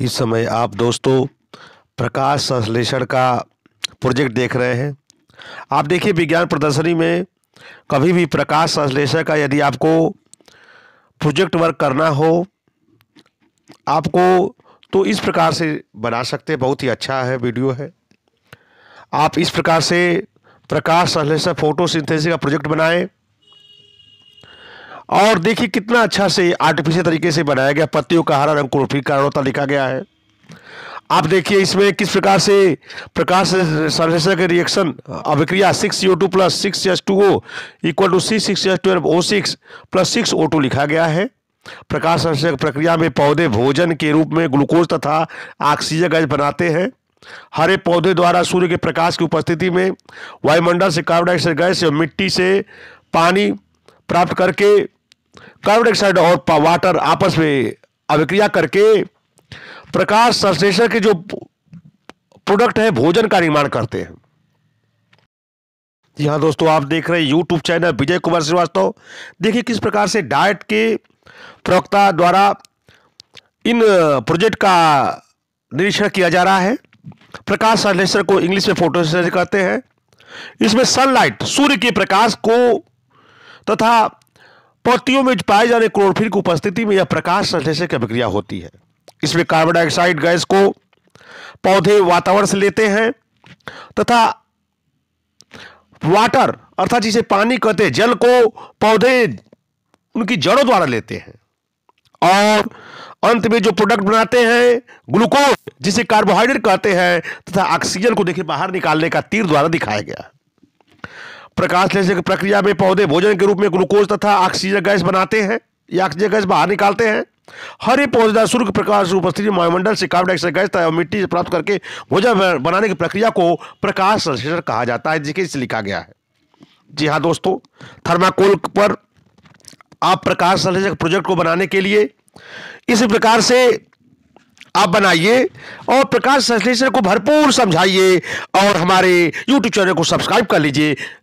इस समय आप दोस्तों प्रकाश संश्लेषण का प्रोजेक्ट देख रहे हैं आप देखिए विज्ञान प्रदर्शनी में कभी भी प्रकाश संश्लेषण का यदि आपको प्रोजेक्ट वर्क करना हो आपको तो इस प्रकार से बना सकते हैं बहुत ही अच्छा है वीडियो है आप इस प्रकार से प्रकाश संश्लेषण फोटोसिंथेसिस का प्रोजेक्ट बनाएं और देखिए कितना अच्छा से आर्टिफिशियल तरीके से बनाया गया पत्तियों का हरा रंग कुरफी का रोता लिखा गया है आप देखिए इसमें किस प्रकार से प्रकाश संश्लेषण के रिएक्शन अभिक्रिया six O two plus six S two O equal to C six S twelve O six plus six O two लिखा गया है प्रकाश संश्लेषण प्रक्रिया में पौधे भोजन के रूप में ग्लूकोज तथा ऑक्सीजन गैस बनाते हैं हरे पौधे द्वारा सूर्य के प्रकाश की उपस्थिति में वायुमंडल से कार्बन डाइऑक्साइड गैस एवं मिट्टी से पानी प्राप्त करके कार्बन डाइऑक्साइड और वाटर आपस में अभिक्रिया करके प्रकाश संश्लेषण के जो प्रोडक्ट है भोजन का निर्माण करते हैं जी हाँ दोस्तों आप देख रहे हैं यूट्यूब चैनल विजय कुमार श्रीवास्तव देखिए किस प्रकार से डाइट के प्रवक्ता द्वारा इन प्रोजेक्ट का निरीक्षण किया जा रहा है प्रकाश संश्लेषण को इंग्लिश में फोटो कहते हैं इसमें सनलाइट सूर्य के प्रकाश को तथा पत्तियों में पाए जाने क्लोरोफिल की उपस्थिति में यह प्रकाश संश्लेषण की प्रक्रिया होती है इसमें कार्बन डाइऑक्साइड गैस को पौधे वातावरण से लेते हैं तथा वाटर अर्थात जिसे पानी कहते हैं जल को पौधे उनकी जड़ों द्वारा लेते हैं और अंत में जो प्रोडक्ट बनाते हैं ग्लूकोज जिसे कार्बोहाइड्रेट कहते हैं तथा ऑक्सीजन को देखिए बाहर निकालने का तीर द्वारा दिखाया गया है प्रकाश लेने की प्रक्रिया में पौधे भोजन के रूप में ग्लूकोज तथा ऑक्सीजन गैस बनाते हैं या ऑक्सीजन गैस बाहर निकालते हैं हरे पौधेदार सूर्य के प्रकाश उपस्थिति वायुमंडल से कार्बन डाइऑक्साइड गैस तथा मिट्टी से प्राप्त करके भोजन बनाने की प्रक्रिया को प्रकाश संश्लेषण कहा जाता है जिसे लिखा गया है जी हाँ दोस्तों थर्माकोल पर आप प्रकाश संश्लेषक प्रोजेक्ट को बनाने के लिए इस प्रकार से आप बनाइए और प्रकाश संश्लेषण को भरपूर समझाइए और हमारे यूट्यूब चैनल को सब्सक्राइब कर लीजिए